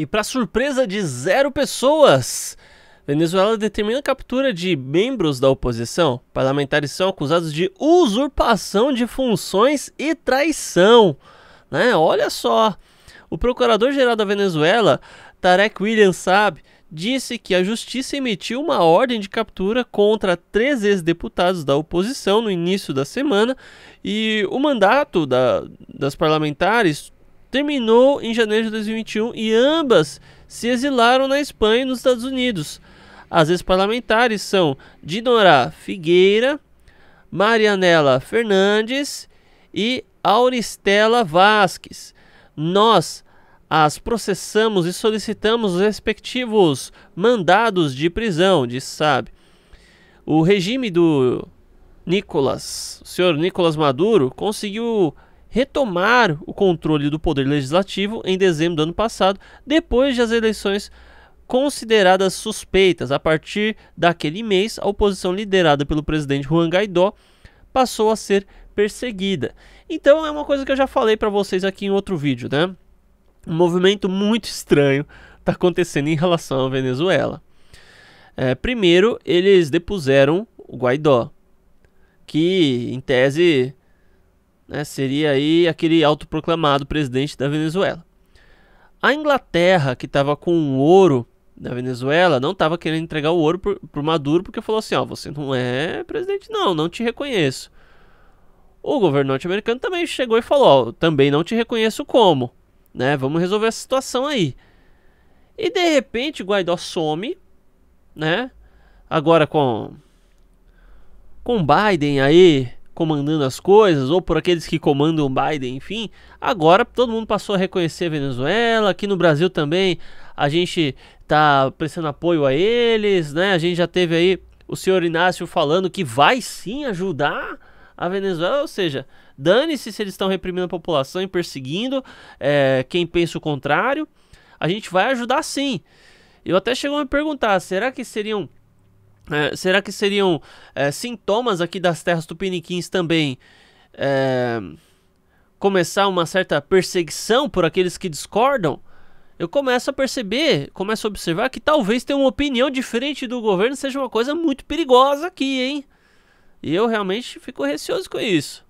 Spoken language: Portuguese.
E para surpresa de zero pessoas, Venezuela determina a captura de membros da oposição. Parlamentares são acusados de usurpação de funções e traição. Né? Olha só. O procurador-geral da Venezuela, Tarek William Saab, disse que a justiça emitiu uma ordem de captura contra três ex-deputados da oposição no início da semana e o mandato da, das parlamentares terminou em janeiro de 2021 e ambas se exilaram na Espanha e nos Estados Unidos. As ex-parlamentares são Dinorá Figueira, Marianela Fernandes e Auristela Vasques. Nós as processamos e solicitamos os respectivos mandados de prisão, diz Sabe. O regime do Nicolas, o senhor Nicolas Maduro, conseguiu retomar o controle do poder legislativo em dezembro do ano passado, depois de as eleições consideradas suspeitas. A partir daquele mês, a oposição liderada pelo presidente Juan Guaidó passou a ser perseguida. Então é uma coisa que eu já falei para vocês aqui em outro vídeo, né? Um movimento muito estranho está acontecendo em relação à Venezuela. É, primeiro, eles depuseram o Guaidó, que em tese né, seria aí aquele autoproclamado presidente da Venezuela. A Inglaterra, que estava com o ouro da Venezuela, não estava querendo entregar o ouro para o Maduro porque falou assim: ó, você não é presidente, não, não te reconheço. O governo norte-americano também chegou e falou: ó, também não te reconheço como, né? Vamos resolver essa situação aí. E de repente Guaidó some, né? Agora com com Biden aí comandando as coisas, ou por aqueles que comandam o Biden, enfim. Agora todo mundo passou a reconhecer a Venezuela, aqui no Brasil também a gente tá prestando apoio a eles, né? A gente já teve aí o senhor Inácio falando que vai sim ajudar a Venezuela, ou seja, dane-se se eles estão reprimindo a população e perseguindo é, quem pensa o contrário, a gente vai ajudar sim. Eu até chegou a me perguntar, será que seriam é, será que seriam é, sintomas aqui das terras tupiniquins também é, começar uma certa perseguição por aqueles que discordam? Eu começo a perceber, começo a observar que talvez ter uma opinião diferente do governo seja uma coisa muito perigosa aqui, hein? E eu realmente fico receoso com isso.